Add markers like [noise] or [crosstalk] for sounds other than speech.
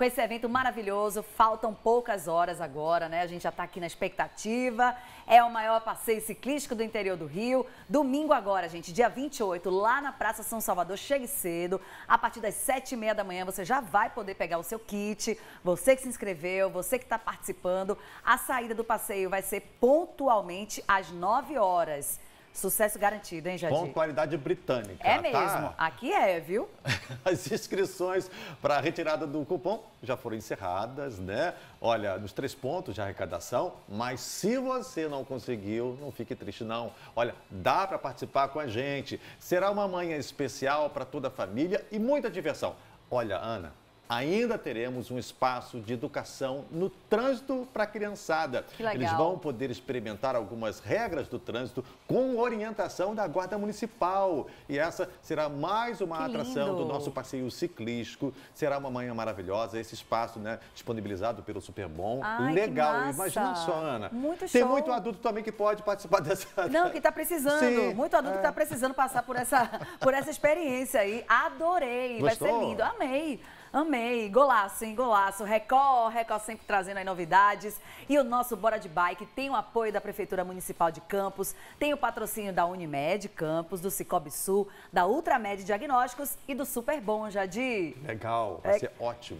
com esse evento maravilhoso. Faltam poucas horas agora, né? A gente já está aqui na expectativa. É o maior passeio ciclístico do interior do Rio. Domingo agora, gente, dia 28, lá na Praça São Salvador. Chegue cedo. A partir das 7h30 da manhã, você já vai poder pegar o seu kit. Você que se inscreveu, você que está participando. A saída do passeio vai ser pontualmente às 9 horas. Sucesso garantido, hein, Jadir? Pontualidade britânica. É tá? mesmo. Tá? Aqui é, viu? [laughs] As inscrições para a retirada do cupom já foram encerradas, né? Olha, nos três pontos de arrecadação, mas se você não conseguiu, não fique triste, não. Olha, dá para participar com a gente. Será uma manhã especial para toda a família e muita diversão. Olha, Ana, ainda teremos um espaço de educação no trânsito para a criançada. Que legal. Eles vão poder experimentar algumas regras do trânsito com orientação da Guarda Municipal. E essa será mais uma que atração lindo. do nosso passeio ciclístico. Será uma manhã maravilhosa. Esse espaço né, disponibilizado pelo Superbom. Ai, legal. Imagina só, Ana. Muito Tem muito adulto também que pode participar dessa. [laughs] Não, que está precisando. Sim. Muito adulto tá é. está precisando passar por essa, por essa experiência aí. Adorei. Gostou? Vai ser lindo. Amei. Amei, golaço, hein? Golaço. Record, Record sempre trazendo aí novidades. E o nosso Bora de Bike tem o apoio da Prefeitura Municipal de Campos, tem o patrocínio da Unimed Campos, do Cicobi Sul, da Ultramed Diagnósticos e do Super Bom, Jadir. Legal, vai é... ser ótimo.